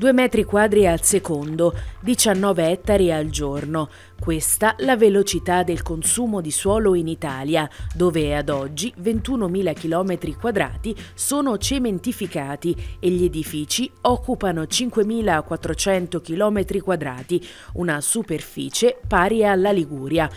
2 metri quadri al secondo, 19 ettari al giorno. Questa la velocità del consumo di suolo in Italia, dove ad oggi 21.000 km quadrati sono cementificati e gli edifici occupano 5.400 km quadrati, una superficie pari alla Liguria.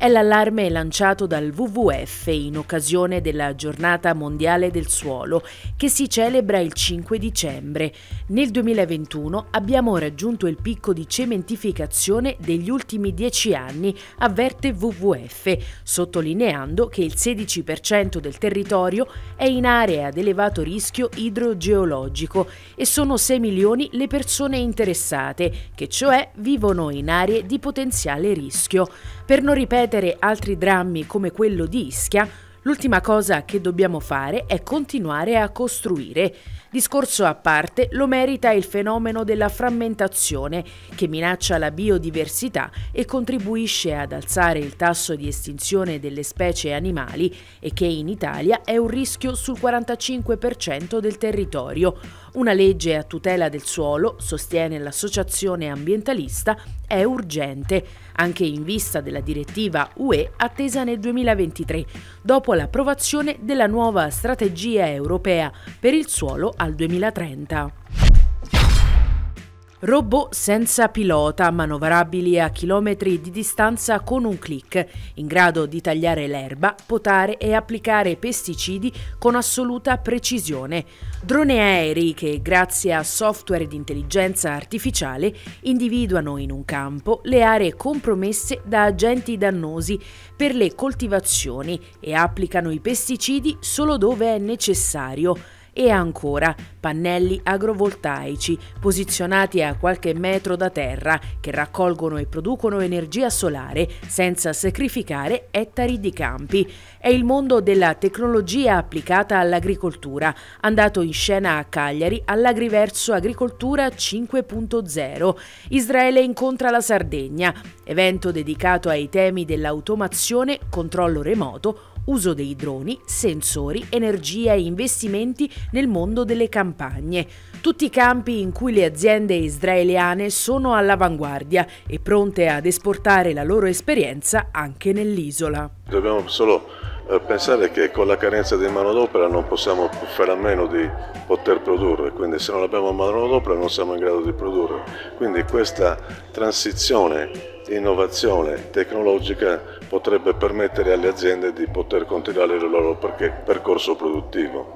È l'allarme lanciato dal WWF in occasione della giornata mondiale del suolo che si celebra il 5 dicembre. Nel 2021 abbiamo raggiunto il picco di cementificazione degli ultimi dieci anni, avverte WWF, sottolineando che il 16% del territorio è in area ad elevato rischio idrogeologico e sono 6 milioni le persone interessate, che cioè vivono in aree di potenziale rischio. Per non ripetere ripetere altri drammi come quello di Ischia, l'ultima cosa che dobbiamo fare è continuare a costruire. Discorso a parte lo merita il fenomeno della frammentazione che minaccia la biodiversità e contribuisce ad alzare il tasso di estinzione delle specie animali e che in Italia è un rischio sul 45% del territorio. Una legge a tutela del suolo, sostiene l'associazione ambientalista, è urgente, anche in vista della direttiva UE attesa nel 2023, dopo l'approvazione della nuova strategia europea per il suolo al 2030. Robot senza pilota, manovrabili a chilometri di distanza con un clic, in grado di tagliare l'erba, potare e applicare pesticidi con assoluta precisione. Droni aerei che, grazie a software di intelligenza artificiale, individuano in un campo le aree compromesse da agenti dannosi per le coltivazioni e applicano i pesticidi solo dove è necessario e ancora pannelli agrovoltaici posizionati a qualche metro da terra che raccolgono e producono energia solare senza sacrificare ettari di campi. È il mondo della tecnologia applicata all'agricoltura, andato in scena a Cagliari all'Agriverso Agricoltura 5.0. Israele incontra la Sardegna, evento dedicato ai temi dell'automazione, controllo remoto, uso dei droni, sensori, energia e investimenti nel mondo delle campagne. Tutti campi in cui le aziende israeliane sono all'avanguardia e pronte ad esportare la loro esperienza anche nell'isola. Dobbiamo solo eh, pensare che con la carenza di manodopera non possiamo fare a meno di poter produrre, quindi se non abbiamo manodopera non siamo in grado di produrre. Quindi questa transizione, innovazione tecnologica potrebbe permettere alle aziende di poter continuare il loro percorso produttivo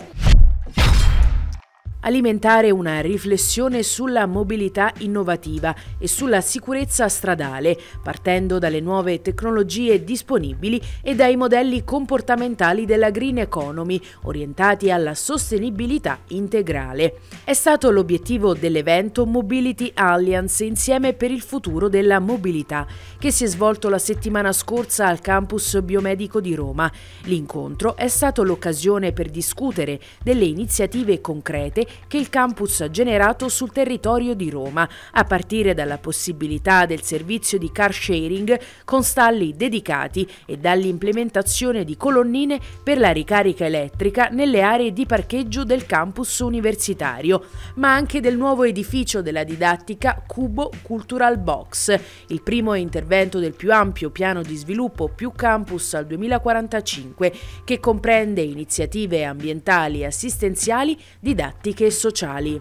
alimentare una riflessione sulla mobilità innovativa e sulla sicurezza stradale, partendo dalle nuove tecnologie disponibili e dai modelli comportamentali della green economy, orientati alla sostenibilità integrale. È stato l'obiettivo dell'evento Mobility Alliance insieme per il futuro della mobilità, che si è svolto la settimana scorsa al campus biomedico di Roma. L'incontro è stato l'occasione per discutere delle iniziative concrete che il campus ha generato sul territorio di Roma, a partire dalla possibilità del servizio di car sharing con stalli dedicati e dall'implementazione di colonnine per la ricarica elettrica nelle aree di parcheggio del campus universitario, ma anche del nuovo edificio della didattica Cubo Cultural Box, il primo intervento del più ampio piano di sviluppo più campus al 2045, che comprende iniziative ambientali, assistenziali, didattiche e sociali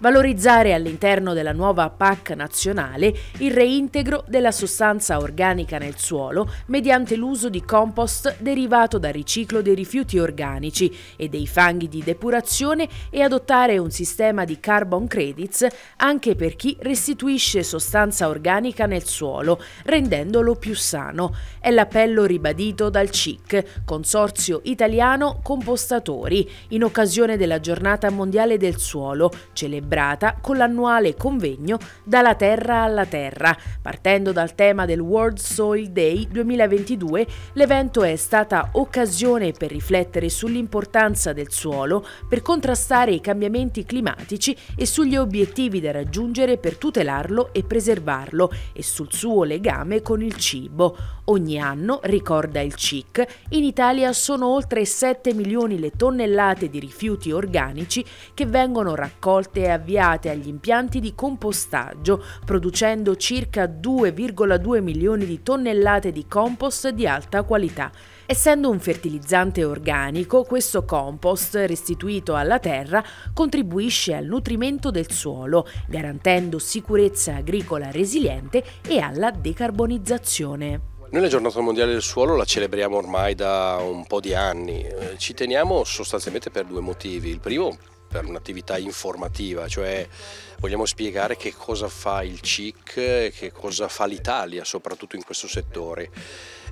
valorizzare all'interno della nuova PAC nazionale il reintegro della sostanza organica nel suolo mediante l'uso di compost derivato dal riciclo dei rifiuti organici e dei fanghi di depurazione e adottare un sistema di carbon credits anche per chi restituisce sostanza organica nel suolo, rendendolo più sano. È l'appello ribadito dal CIC, Consorzio Italiano Compostatori, in occasione della Giornata Mondiale del Suolo, celebrata celebrata con l'annuale convegno Dalla Terra alla Terra. Partendo dal tema del World Soil Day 2022, l'evento è stata occasione per riflettere sull'importanza del suolo, per contrastare i cambiamenti climatici e sugli obiettivi da raggiungere per tutelarlo e preservarlo e sul suo legame con il cibo. Ogni anno, ricorda il CIC, in Italia sono oltre 7 milioni le tonnellate di rifiuti organici che vengono raccolte e avviate agli impianti di compostaggio, producendo circa 2,2 milioni di tonnellate di compost di alta qualità. Essendo un fertilizzante organico, questo compost restituito alla terra contribuisce al nutrimento del suolo, garantendo sicurezza agricola resiliente e alla decarbonizzazione. Noi la giornata mondiale del suolo la celebriamo ormai da un po' di anni, eh, ci teniamo sostanzialmente per due motivi, il primo per un'attività informativa, cioè vogliamo spiegare che cosa fa il CIC, che cosa fa l'Italia soprattutto in questo settore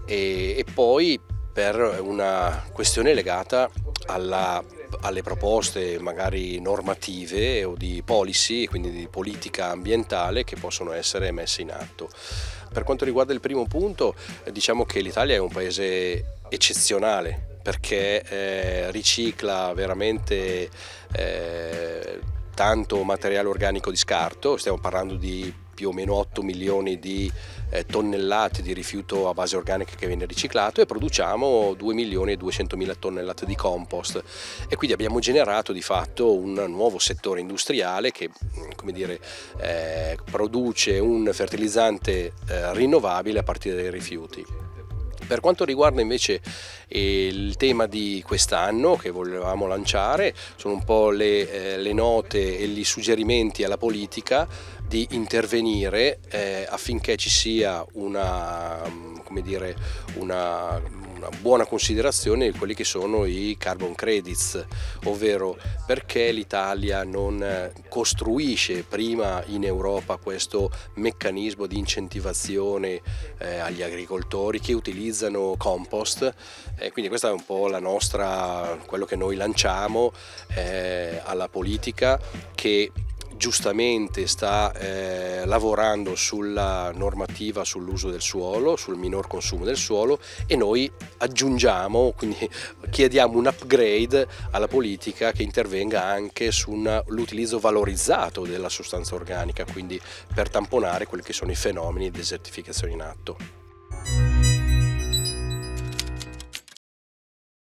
e, e poi per una questione legata alla alle proposte magari normative o di policy, quindi di politica ambientale che possono essere messe in atto. Per quanto riguarda il primo punto, diciamo che l'Italia è un paese eccezionale perché eh, ricicla veramente eh, tanto materiale organico di scarto, stiamo parlando di più o meno 8 milioni di eh, tonnellate di rifiuto a base organica che viene riciclato e produciamo 2 milioni e 200 mila tonnellate di compost e quindi abbiamo generato di fatto un nuovo settore industriale che mm, dire, eh, produce un fertilizzante eh, rinnovabile a partire dai rifiuti. Per quanto riguarda invece eh, il tema di quest'anno che volevamo lanciare, sono un po' le, eh, le note e gli suggerimenti alla politica di intervenire eh, affinché ci sia una, mm, come dire, una una buona considerazione di quelli che sono i carbon credits, ovvero perché l'Italia non eh, costruisce prima in Europa questo meccanismo di incentivazione eh, agli agricoltori che utilizzano compost. Eh, quindi questa è un po' la nostra, quello che noi lanciamo eh, alla politica che giustamente sta eh, lavorando sulla normativa sull'uso del suolo, sul minor consumo del suolo e noi aggiungiamo, quindi chiediamo un upgrade alla politica che intervenga anche sull'utilizzo valorizzato della sostanza organica, quindi per tamponare quelli che sono i fenomeni di desertificazione in atto.